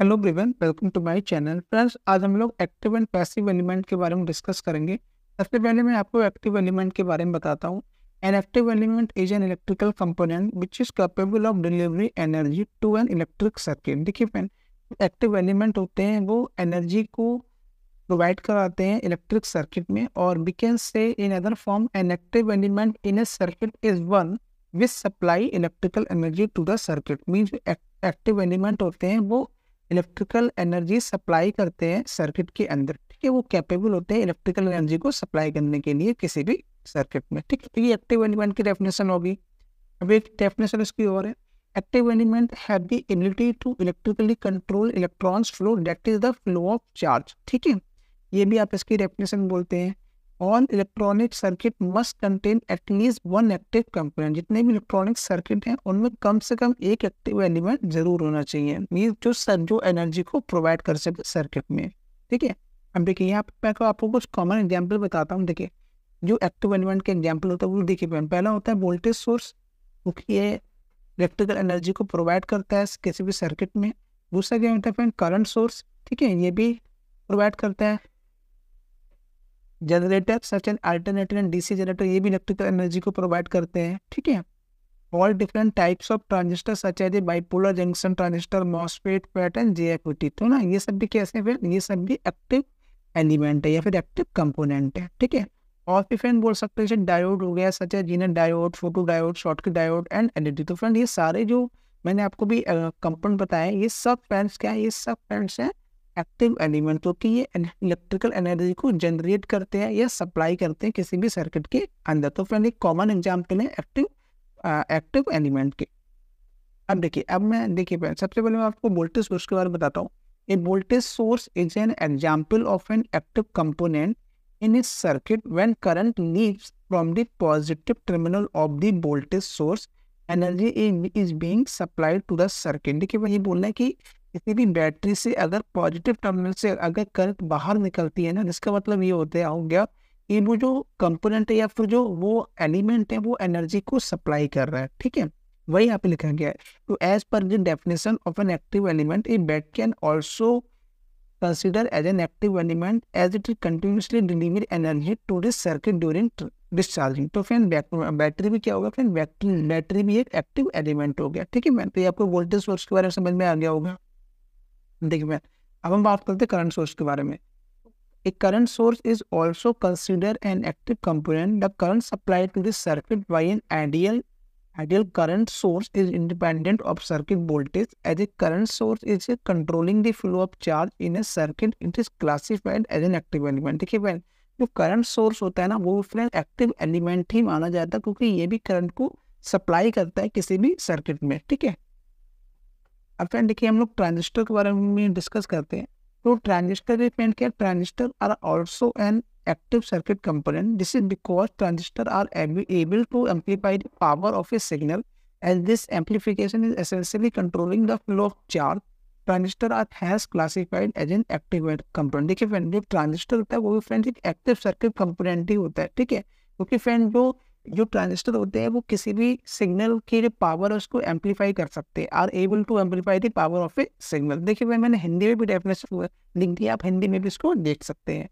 Hello ब्रिवन welcome to my channel friends आज हम लोग एक्टिव एंड पैसिव एलिमेंट के बारे में डिस्कस करेंगे सबसे पहले मैं आपको एक्टिव एलिमेंट के बारे में बताता हूँ an active element is an electrical component which is capable of delivery energy to an electric circuit देखिए फैन एक्टिव एलिमेंट होते हैं वो एनर्जी को प्रोवाइड कराते हैं इलेक्ट्रिक सर्किट में और we can say in other form an active element in a circuit is one which supply electrical energy to the circuit means active element होते हैं वो इलेक्ट्रिकल एनर्जी सप्लाई करते हैं सर्किट के अंदर ठीक है वो कैपेबल होते हैं इलेक्ट्रिकल एनर्जी को सप्लाई करने के लिए किसी भी सर्किट में ठीक है तो ये एक्टिव एलिमेंट की डेफिनेशन होगी अब एक डेफिनेशन इसकी और है active element have the ability to electrically control electrons flow that is the flow of charge ठीक है ये भी आप इसकी डेफिनेशन बोलते हैं all electronic circuit must contain at least one active component जितने भी इलेक्ट्रॉनिक सर्किट हैं उनमें कम से कम एक एक्टिव एलिमेंट जरूर होना चाहिए मीन जो सर जो एनर्जी को प्रोवाइड कर सके सर्किट में ठीक है अब देखिए यहाँ पे मैं आपको कुछ कॉमन एग्जाम्पल बताता हूँ देखिए जो एक्टिव एलिमेंट के एग्जाम्पल होता है वो देखिए पहला होता है वोल्टेज सोर्स वो ये इलेक्ट्रिकल एनर्जी को प्रोवाइड करता है किसी भी सर्किट में दूसरा क्या होता है फ्रेंड करंट सोर्स ठीक है ये भी प्रोवाइड करता है generator such an alternator and DC generator ये भी इलेक्ट्रिकल एनर्जी को प्रोवाइड करते हैं ठीक है all different types of transistor such as a bipolar junction transistor MOSFET पैट एंड जे तो ना ये सब भी कैसे फिर ये सब भी एक्टिव एलिमेंट है या फिर एक्टिव कंपोनेंट है ठीक है और भी फ्रेंड बोल सकते हैं जैसे डायोड हो गया सच है Zener diode photo diode Schottky diode and LED तो फ्रेंड ये सारे जो मैंने आपको भी कंपोनेंट बताया ये सब फ्रेंड्स क्या है ये सब फ्रेंड्स हैं एक्टिव एलिमेंट जो कि ये इलेक्ट्रिकल एनर्जी को जनरेट करते हैं या सप्लाई करते हैं किसी भी सर्किट के अंदर तो फ्रेंड एक कॉमन एग्जाम्पल है एक्टिव एक्टिव एलिमेंट के अब देखिए अब मैं देखिए फ्रेंड सबसे पहले मैं आपको वोल्टेज सोर्स के बारे में बताता हूँ a voltage source is an example of an active component in a circuit when current leaves from the positive terminal of the voltage source energy is being supplied to the circuit देखिए भाई बोलना है कि किसी भी battery से अगर positive terminal से अगर करंट बाहर निकलती है ना जिसका मतलब ये होता है हो गया कि वो जो कंपोनेंट है या फिर जो वो एलिमेंट है वो एनर्जी को सप्लाई कर रहा है ठीक है वही यहाँ पे लिखा गया है तो as per the definition of an active element a battery can also consider as an active element as it continuously deliver energy to this circuit during discharging तो फिर बैटरी भी क्या होगा फिर बैटरी भी एक एक्टिव एलिमेंट हो गया ठीक है मैम तो ये आपको वोल्टेज सोर्स के बारे में समझ में आ गया होगा देखिए मैं अब हम बात करते हैं करंट सोर्स के बारे में a current source is also consider an active component the current supply to this circuit by an ideal ideal current source is independent of circuit voltage as a current source is controlling the flow of charge in a circuit it is classified as an active element देखिए मैं जो current source होता है ना वो फिर active element ही माना जाता है क्योंकि ये भी करंट को सप्लाई करता है किसी भी सर्किट में ठीक है अब फ्रेंड तो देखिए हम लोग ट्रांजिस्टर के बारे में डिस्कस करते हैं तो ट्रांजिस्टर फ्रेंड क्या transistor are also an active circuit component this is because transistor are able to amplify the power of a signal and this amplification is essentially controlling the flow of charge transistor are has classified as an active component देखिए friend जो transistor होता है वो भी friend एक active circuit component ही होता है ठीक है क्योंकि फ्रेंड जो जो ट्रांजिस्टर होते हैं वो किसी भी सिग्नल की जो पावर है उसको एम्पलीफाई कर सकते हैं are able to amplify the power of a signal देखिए भाई मैंने हिंदी में भी डेफिनेशन लिख दिया आप हिंदी में भी इसको देख सकते हैं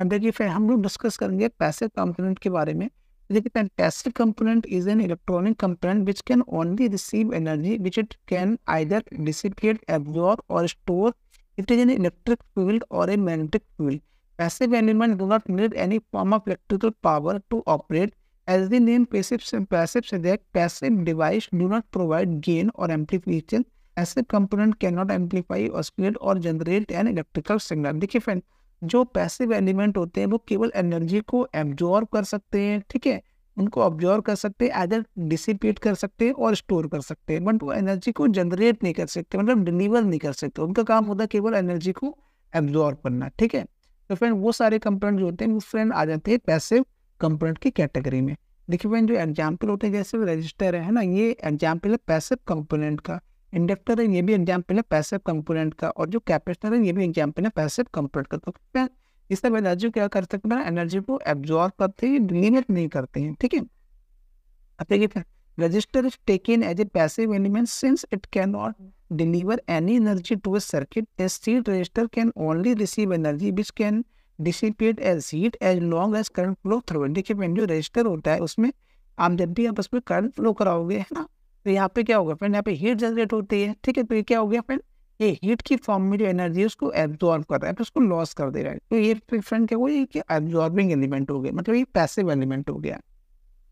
अब देखिए फिर हम लोग डिस्कस करेंगे पैसे कंपोनेंट के बारे में देखिए passive component is an electronic component which can only receive energy which it can either dissipate absorb or store it is an electric field or a magnetic field passive element do not need any form of electrical power to operate As the name passive, passive suggests, passive device do not provide gain or amplification as the component cannot amplify, oscillate or generate an electrical signal. देखिए friend जो passive element होते हैं वो केवल energy को absorb कर सकते हैं ठीक है उनको ऑब्जॉर्व कर सकते हैं एदर डिसिपेट कर सकते हैं और स्टोर कर सकते हैं बट वो एनर्जी को जनरेट नहीं कर सकते मतलब डिलीवर नहीं कर सकते उनका काम होता है केवल एनर्जी को एब्जॉर्व करना ठीक है तो फ्रेंड वो सारे कंपोनेंट जो होते हैं वो फ्रेंड आ जाते हैं पैसिव कंपोनेंट की कैटेगरी में देखिए फ्रेंड जो एग्जाम्पल होते हैं जैसे रजिस्टर है ना ये एग्जाम्पल है पैसिव कंपोनेंट का इंडक्टर है ये भी एग्जाम्पल है पैसिव कंपोनेंट का और जो कैपेसिटर है ये भी एग्जाम्पल है पैसिव कंपोनेंट का तो इस तरह एनर्जी क्या कर सकते हैं एनर्जी को एब्जॉर्व करते हैं डिलीट नहीं करते हैं ठीक है अब देखिए resistor is taken as a passive element since it can not deliver any energy to a circuit a steel resistor can only receive energy which can dissipate as heat as long as current flow through देखिए friend जो resistor होता है उसमें आप जब भी आप उसमें करंट फ्लो कराओगे है ना तो यहाँ पे क्या होगा फ्रेंड यहाँ पे हीट जनरेट होती है ठीक है तो ये क्या हो गया फ्रेंड ये हीट की फॉर्म में जो एनर्जी है उसको एब्जॉर्ब कर रहा है तो उसको लॉस कर दे रहा है तो ये फ्रेंड क्या हुआ ये एब्जॉर्बिंग एलिमेंट हो गया मतलब ये पैसिव एलिमेंट हो गया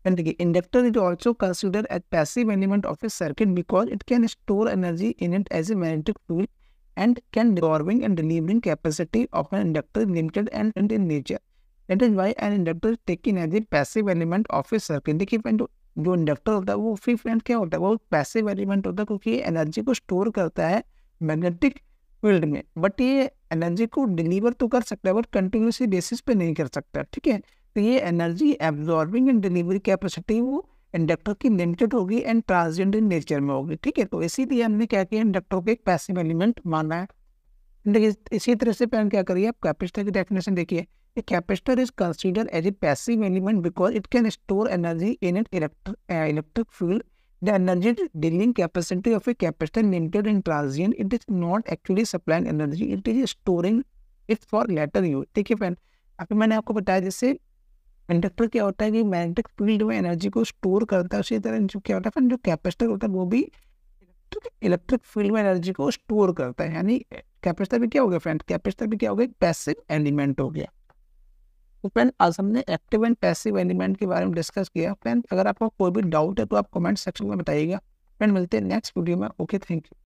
And देखिए inductor is also consider as passive element of a circuit because it can store energy in it as a magnetic field and can absorbing and delivering capacity of an inductor is limited and, and in nature. That is why an inductor is taken as a passive element of a circuit. देखिए friend जो inductor होता है वो free friend क्या होता है वो passive element होता है क्योंकि ये एनर्जी को स्टोर करता है मैग्नेटिक फील्ड में बट ये एनर्जी को डिलीवर तो कर सकता है बट कंटिन्यूसली बेसिस पे नहीं कर सकता ठीक है तो ये energy absorbing and delivery capacity वो इंडक्टर की लिमिटेड होगी एंड ट्रांसजेंडर नेचर में होगी ठीक है तो इसीलिए हमने क्या किया इंडक्टर को एक पैसिव एलिमेंट माना है तो इसी तरह से पहले क्या करिए आप कैपेसिटर की डेफिनेशन देखिए capacitor is consider as a passive element because it can store energy in an electric field the the dealing capacity of a a limited in and it is not actually supplying energy it is storing it for later use ठीक है friend अभी मैंने आपको बताया जैसे inductor क्या होता है कि मैग्नेटिक फील्ड में एनर्जी को स्टोर करता है उसी तरह जो क्या होता है फिर जो कैपेसिटर होता है वो भी इलेक्ट्रिक फील्ड में एनर्जी को स्टोर करता है यानी कैपेसिटर भी क्या हो गया फ्रेंड कैपेसिटर भी क्या हो गया पैसिव एलिमेंट हो गया तो फ्रेंड आज हमने एक्टिव एंड पैसिव एलिमेंट के बारे में डिस्कस किया फ्रेंड अगर आपको कोई भी डाउट है तो आप कमेंट सेक्शन में बताइएगा फ्रेंड मिलते हैं नेक्स्ट वीडियो में ओके थैंक यू